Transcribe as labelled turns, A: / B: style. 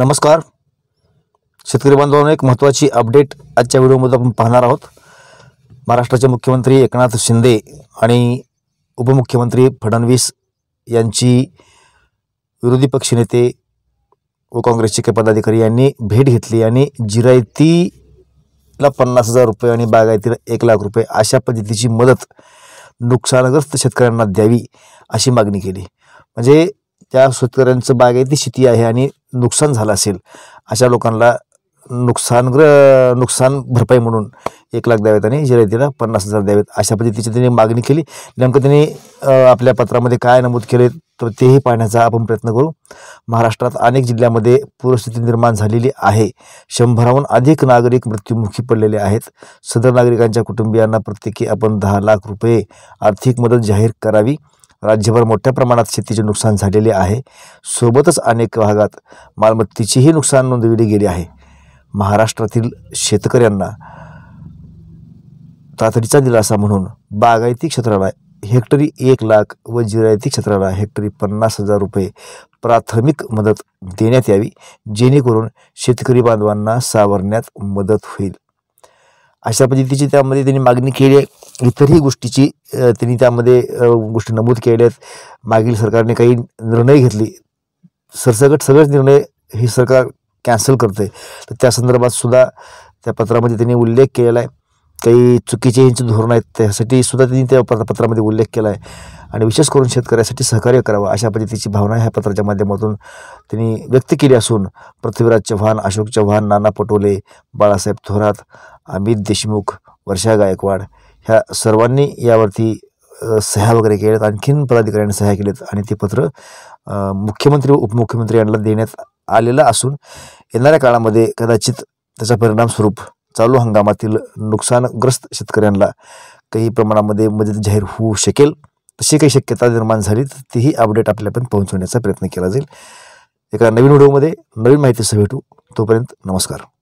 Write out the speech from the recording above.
A: नमस्कार शेतकरी बांधवांना एक महत्त्वाची अपडेट आजच्या व्हिडिओमध्ये आपण पाहणार आहोत महाराष्ट्राचे मुख्यमंत्री एकनाथ शिंदे आणि उपमुख्यमंत्री फडणवीस यांची विरोधी पक्षनेते व काँग्रेसचे काही पदाधिकारी यांनी भेट घेतली आणि जिरायतीला पन्नास हजार रुपये आणि बागायतीला एक लाख रुपये अशा पद्धतीची मदत नुकसानग्रस्त शेतकऱ्यांना द्यावी अशी मागणी केली म्हणजे त्या शेतकऱ्यांचं बागायती शेती आहे आणि नुकसान झालं असेल अशा लोकांना नुकसानग्र नुकसान भरपाई म्हणून एक लाख द्यावेत आणि जिरायतीला पन्नास हजार द्यावेत अशा पद्धतीची त्यांनी मागणी केली नेमकं त्यांनी आपल्या पत्रामध्ये काय नमूद केले तर तेही पाहण्याचा आपण प्रयत्न करू महाराष्ट्रात अनेक जिल्ह्यामध्ये पूरस्थिती निर्माण झालेली आहे शंभराहून अधिक नागरिक मृत्युमुखी पडलेले आहेत सदर नागरिकांच्या कुटुंबियांना प्रत्येकी आपण दहा लाख रुपये आर्थिक मदत जाहीर करावी राज्यभर मोठ्या प्रमाणात शेतीचे नुकसान झालेले आहे सोबतच अनेक भागात मालमत्तेचेही नुकसान नोंदविले गेले आहे महाराष्ट्रातील शेतकऱ्यांना तातडीचा दिलासा म्हणून बागायती क्षेत्राला हेक्टरी एक लाख व जिरायती क्षेत्राला हेक्टरी पन्नास हजार रुपये प्राथमिक मदत देण्यात यावी जेणेकरून शेतकरी बांधवांना सावरण्यात मदत होईल अशा पद्धतीची त्यामध्ये त्यांनी मागणी केली आहे इतरही गोष्टीची त्यांनी त्यामध्ये गोष्टी नमूद केल्या आहेत मागील सरकारने काही निर्णय घेतले सरसकट सगळेच निर्णय हे सरकार कॅन्सल करते तर त्या संदर्भात सुद्धा त्या पत्रामध्ये त्यांनी उल्लेख केलेला आहे काही चुकीचे यांचे धोरण आहेत त्यासाठी सुद्धा त्यांनी त्या पत्रामध्ये उल्लेख केला आहे आणि विशेष करून शेतकऱ्यासाठी सहकार्य करावं अशा पद्धतीची भावना ह्या पत्राच्या माध्यमातून त्यांनी व्यक्त केली असून पृथ्वीराज चव्हाण अशोक चव्हाण नाना पटोले बाळासाहेब थोरात अमित देशमुख वर्षा गायकवाड ह्या सर्वांनी यावरती सह्या वगैरे केल्यात आणखीन पदाधिकाऱ्यांनी सह्या केल्यात आणि ते पत्र मुख्यमंत्री व उपमुख्यमंत्री यांना देण्यात आलेलं असून येणाऱ्या काळामध्ये कदाचित त्याचा परिणामस्वरूप चालू हंगामातील नुकसानग्रस्त शेतकऱ्यांना काही प्रमाणामध्ये मदत जाहीर होऊ शकेल तशी काही शक्यता निर्माण झाली तर तीही अपडेट आपल्यापर्यंत पोहोचवण्याचा प्रयत्न केला जाईल एका नवीन व्हिडिओमध्ये नवीन माहितीसह भेटू तोपर्यंत नमस्कार